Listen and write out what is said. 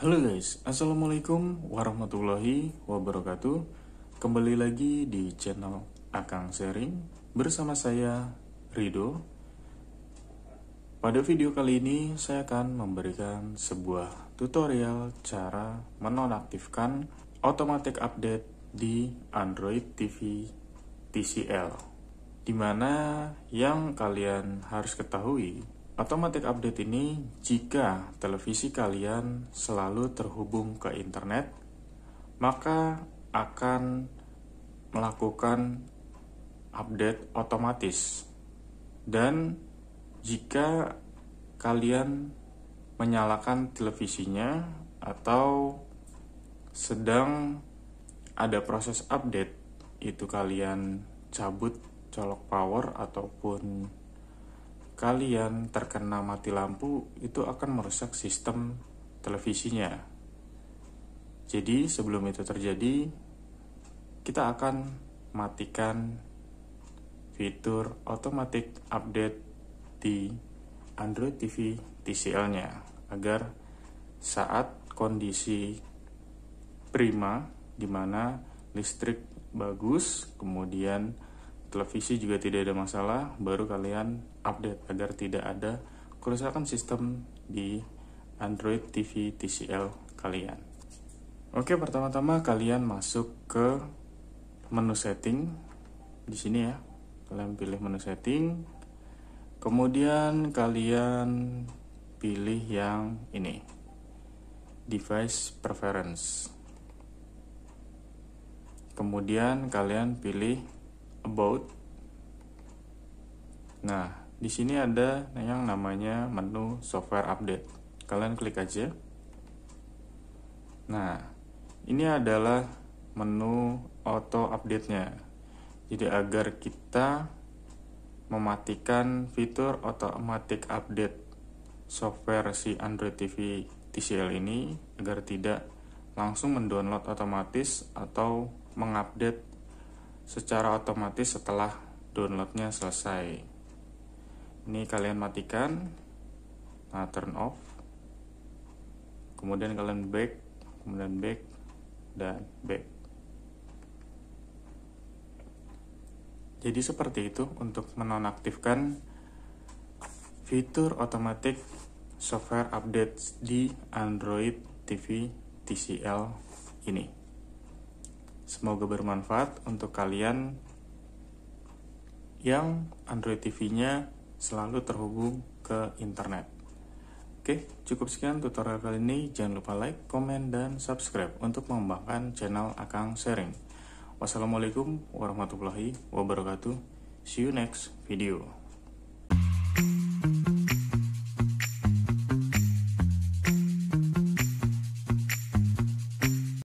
Halo guys, Assalamualaikum warahmatullahi wabarakatuh Kembali lagi di channel Akang Sharing Bersama saya, Rido Pada video kali ini, saya akan memberikan sebuah tutorial Cara menonaktifkan automatic update di Android TV TCL Dimana yang kalian harus ketahui Automatic update ini jika televisi kalian selalu terhubung ke internet, maka akan melakukan update otomatis. Dan jika kalian menyalakan televisinya atau sedang ada proses update itu kalian cabut colok power ataupun kalian terkena mati lampu itu akan merusak sistem televisinya. Jadi sebelum itu terjadi, kita akan matikan fitur automatic update di Android TV TCL-nya agar saat kondisi prima di mana listrik bagus, kemudian televisi juga tidak ada masalah, baru kalian update agar tidak ada kerusakan sistem di Android TV TCL kalian. Oke, pertama-tama kalian masuk ke menu setting di sini ya. Kalian pilih menu setting. Kemudian kalian pilih yang ini. Device preference. Kemudian kalian pilih about. Nah, di sini ada yang namanya menu software update. Kalian klik aja. Nah, ini adalah menu auto update-nya. Jadi agar kita mematikan fitur automatic update software si Android TV TCL ini agar tidak langsung mendownload otomatis atau mengupdate secara otomatis setelah downloadnya selesai ini kalian matikan nah turn off kemudian kalian back kemudian back dan back jadi seperti itu untuk menonaktifkan fitur otomatis software update di Android TV TCL ini semoga bermanfaat untuk kalian yang Android TV-nya selalu terhubung ke internet. Oke, cukup sekian tutorial kali ini. Jangan lupa like, komen, dan subscribe untuk mengembangkan channel Akang Sharing. Wassalamualaikum warahmatullahi wabarakatuh. See you next video.